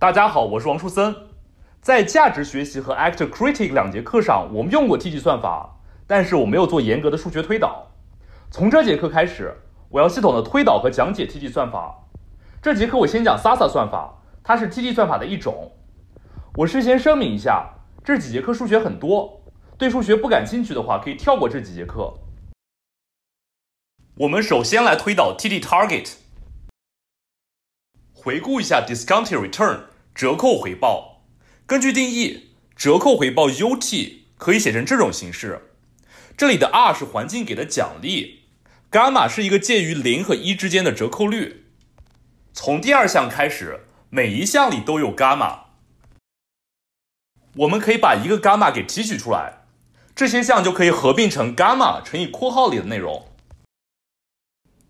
大家好，我是王树森。在价值学习和 actor critic 两节课上，我们用过 TD 算法，但是我没有做严格的数学推导。从这节课开始，我要系统的推导和讲解 TD 算法。这节课我先讲 Sarsa 算法，它是 TD 算法的一种。我事先声明一下，这几节课数学很多，对数学不感兴趣的话可以跳过这几节课。我们首先来推导 TD target。回顾一下 discount return。折扣回报，根据定义，折扣回报 U_t 可以写成这种形式。这里的 r 是环境给的奖励，伽马是一个介于零和一之间的折扣率。从第二项开始，每一项里都有伽马。我们可以把一个伽马给提取出来，这些项就可以合并成伽马乘以括号里的内容。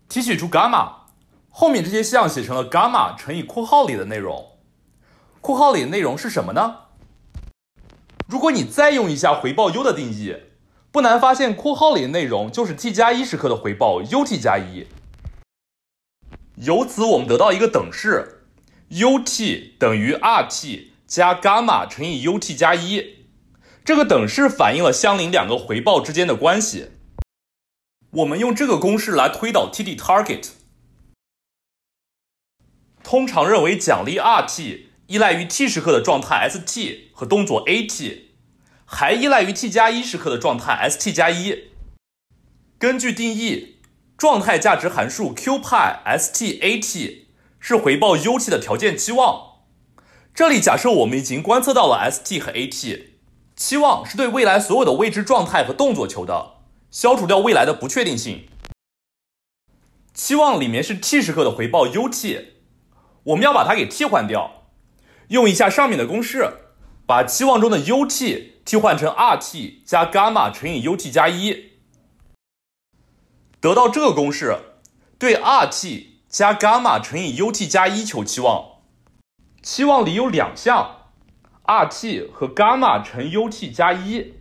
提取出伽马，后面这些项写成了伽马乘以括号里的内容。括号里的内容是什么呢？如果你再用一下回报 U 的定义，不难发现括号里的内容就是 t 加一时刻的回报 U t 加一。由此我们得到一个等式：U t 等于 r t 加伽马乘以 U t 加一。这个等式反映了相邻两个回报之间的关系。我们用这个公式来推导 TD Target。通常认为奖励 r t。依赖于 t 时刻的状态 s_t 和动作 a_t，还依赖于 t 加一时刻的状态 s_t 加一。根据定义，状态价值函数 q p s_t a_t 是回报 u_t 的条件期望。这里假设我们已经观测到了 s_t 和 a_t，期望是对未来所有的未知状态和动作求的，消除掉未来的不确定性。期望里面是 t 时刻的回报 u_t，我们要把它给替换掉。用一下上面的公式，把期望中的 u t 替换成 r t 加伽马乘以 u t 加一，得到这个公式。对 r t 加伽马乘以 u t 加一求期望，期望里有两项，r t 和伽马乘 u t 加一，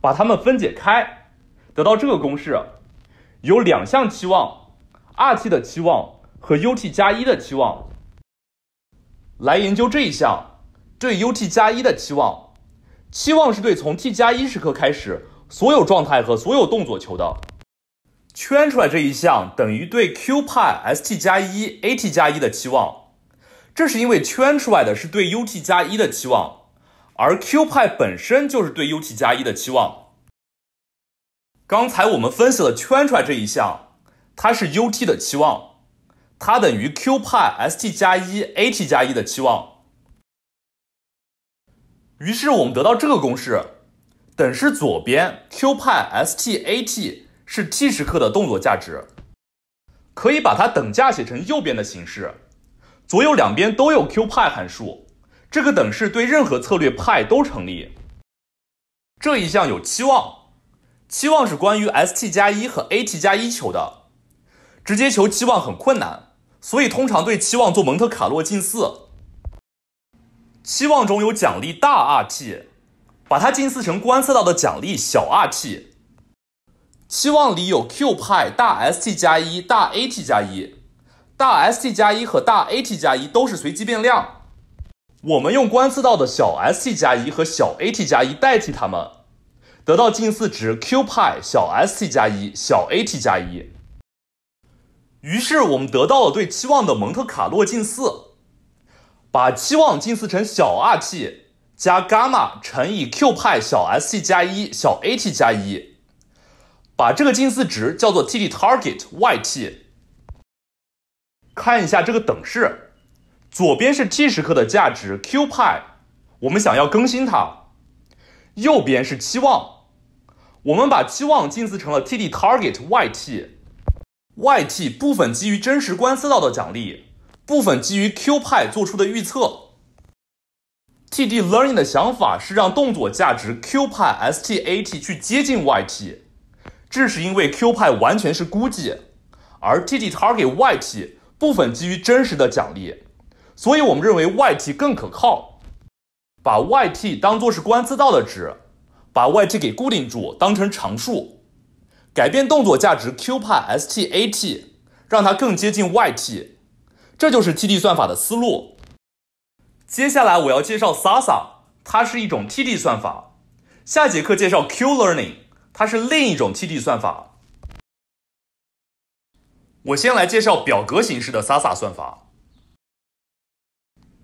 把它们分解开，得到这个公式，有两项期望，r t 的期望和 u t 加一的期望。来研究这一项，对 U t 加一的期望，期望是对从 t 加一时刻开始所有状态和所有动作求的。圈出来这一项等于对 Q pi s t 加一 a t 加一的期望，这是因为圈出来的是对 U t 加一的期望，而 Q pi 本身就是对 U t 加一的期望。刚才我们分析了圈出来这一项，它是 U t 的期望。它等于 q 派 s t 加一 a_t 加一的期望，于是我们得到这个公式。等式左边 q 派 s t a_t 是 t 时刻的动作价值，可以把它等价写成右边的形式。左右两边都有 q 派函数，这个等式对任何策略派都成立。这一项有期望，期望是关于 s_t 加一和 a_t 加一求的，直接求期望很困难。所以通常对期望做蒙特卡洛近似，期望中有奖励大 Rt，把它近似成观测到的奖励小 Rt。期望里有 Q 派大 St 加一大 At 加一大 St 加一和大 At 加一都是随机变量，我们用观测到的小 St 加一和小 At 加一代替它们，得到近似值 Q 派小 St 加一小 At 加一。于是我们得到了对期望的蒙特卡洛近似，把期望近似成小 r t 加伽马乘以 q 派小 s t 加一小 a t 加一，把这个近似值叫做 t d target y t。看一下这个等式，左边是 t 时刻的价值 q 派，我们想要更新它，右边是期望，我们把期望近似成了 t d target y t。Y_t 部分基于真实观测到的奖励，部分基于 Q_pi 做出的预测。TD Learning 的想法是让动作价值 Q_pi_s_t_a_t 去接近 Y_t，这是因为 Q_pi 完全是估计，而 TD Target Y_t 部分基于真实的奖励，所以我们认为 Y_t 更可靠。把 Y_t 当做是观测到的值，把 Y_t 给固定住，当成常数。改变动作价值 Qπs,t,a,t，让它更接近 y,t，这就是 TD 算法的思路。接下来我要介绍 s a s a 它是一种 TD 算法。下节课介绍 Q-learning，它是另一种 TD 算法。我先来介绍表格形式的 s a s a 算法。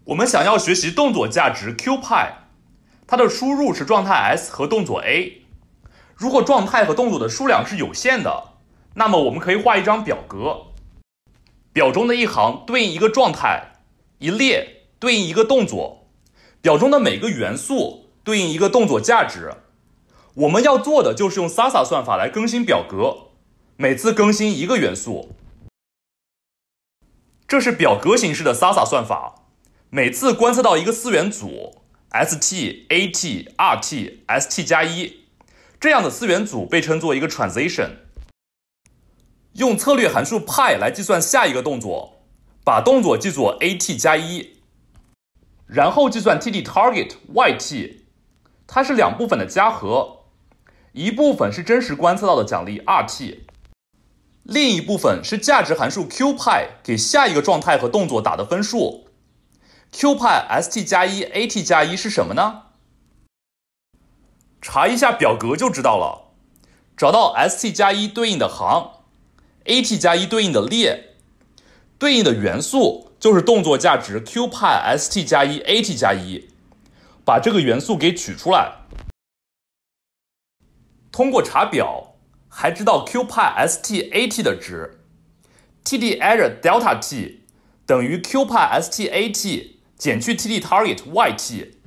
我们想要学习动作价值 Qπ，它的输入是状态 s 和动作 a。如果状态和动作的数量是有限的，那么我们可以画一张表格，表中的一行对应一个状态，一列对应一个动作，表中的每个元素对应一个动作价值。我们要做的就是用 s a s s 算法来更新表格，每次更新一个元素。这是表格形式的 s a s s 算法，每次观测到一个四元组 S T A T R T S T 加一。这样的四元组被称作一个 transition，用策略函数派来计算下一个动作，把动作记作 a t 加一，然后计算 t d target y t，它是两部分的加和，一部分是真实观测到的奖励 r t，另一部分是价值函数 q 派给下一个状态和动作打的分数，q 派 s t 加一 a t 加一是什么呢？查一下表格就知道了，找到 s t 加一对应的行，a t 加一对应的列，对应的元素就是动作价值 q pi s t 加一 a t 加一，把这个元素给取出来。通过查表还知道 q pi s t a t 的值，t d error delta t 等于 q pi s t a t 减去 t d target y t。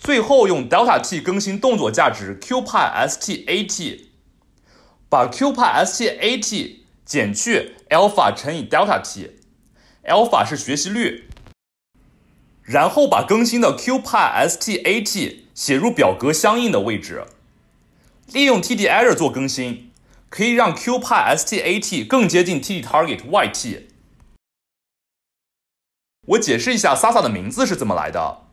最后用 delta t 更新动作价值 Q pi s t a t，把 Q pi s t a t 减去 alpha 乘以 delta t，alpha 是学习率。然后把更新的 Q pi s t a t 写入表格相应的位置，利用 t d error 做更新，可以让 Q pi s t a t 更接近 t d target y t。我解释一下 Sasa 的名字是怎么来的。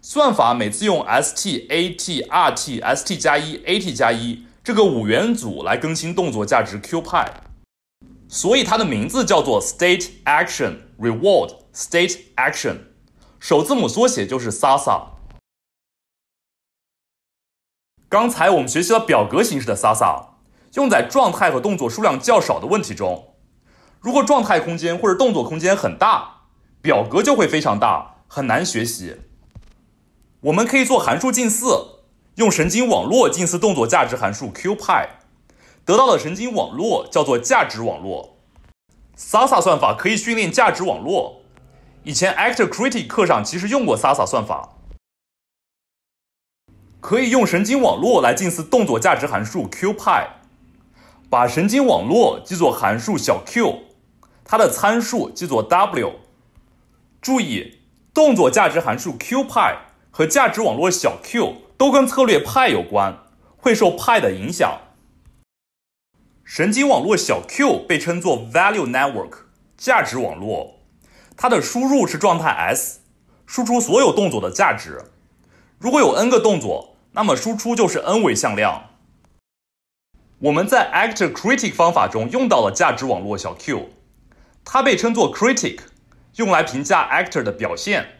算法每次用 s t a t r t s t 加一 a t 加一这个五元组来更新动作价值 q 派，所以它的名字叫做 state action reward state action，首字母缩写就是 s a s a。刚才我们学习了表格形式的 s a s a，用在状态和动作数量较少的问题中。如果状态空间或者动作空间很大，表格就会非常大，很难学习。我们可以做函数近似，用神经网络近似动作价值函数 q p i 得到的神经网络叫做价值网络。s a s a 算法可以训练价值网络。以前 Actor-Critic 课上其实用过 s a s a 算法。可以用神经网络来近似动作价值函数 q p i 把神经网络记作函数小 q，它的参数记作 w。注意，动作价值函数 q p i 和价值网络小 Q 都跟策略派有关，会受派的影响。神经网络小 Q 被称作 value network，价值网络，它的输入是状态 s，输出所有动作的价值。如果有 n 个动作，那么输出就是 n 为向量。我们在 actor-critic 方法中用到了价值网络小 Q，它被称作 critic，用来评价 actor 的表现。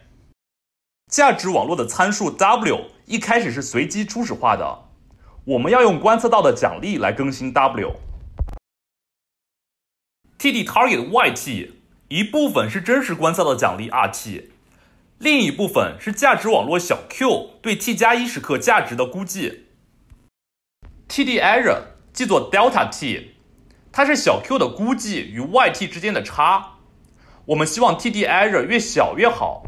价值网络的参数 w 一开始是随机初始化的，我们要用观测到的奖励来更新 w。TD target y_t 一部分是真实观测到的奖励 r_t，另一部分是价值网络小 q 对 t 加一时刻价值的估计。TD error 记作 delta_t，它是小 q 的估计与 y_t 之间的差，我们希望 TD error 越小越好。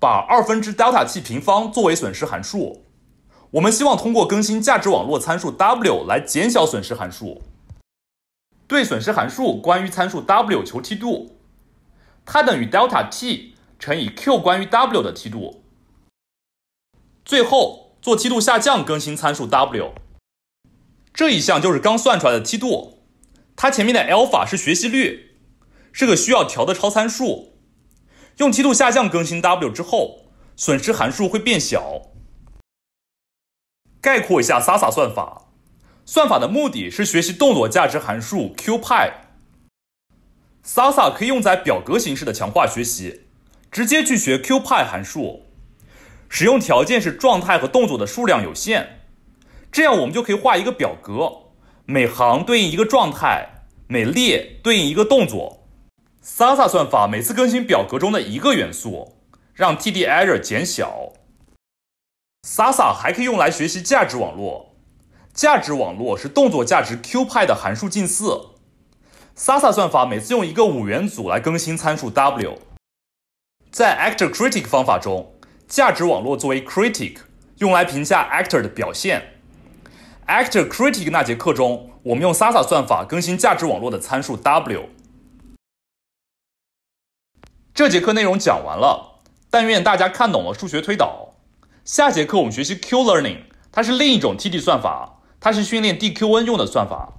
把二分之 delta t 平方作为损失函数，我们希望通过更新价值网络参数 w 来减小损失函数。对损失函数关于参数 w 求梯度，它等于 delta t 乘以 q 关于 w 的梯度。最后做梯度下降更新参数 w。这一项就是刚算出来的梯度，它前面的 alpha 是学习率，是个需要调的超参数。用梯度下降更新 W 之后，损失函数会变小。概括一下 s a s a 算法，算法的目的是学习动作价值函数 q y s a s a 可以用在表格形式的强化学习，直接去学 q y 函数。使用条件是状态和动作的数量有限，这样我们就可以画一个表格，每行对应一个状态，每列对应一个动作。s a s a 算法每次更新表格中的一个元素，让 TD error 减小。s a s a 还可以用来学习价值网络。价值网络是动作价值 Q 派的函数近似。s a s a 算法每次用一个五元组来更新参数 w。在 Actor-Critic 方法中，价值网络作为 Critic，用来评价 Actor 的表现。Actor-Critic 那节课中，我们用 s a s a 算法更新价值网络的参数 w。这节课内容讲完了，但愿大家看懂了数学推导。下节课我们学习 Q learning，它是另一种 TD 算法，它是训练 DQN 用的算法。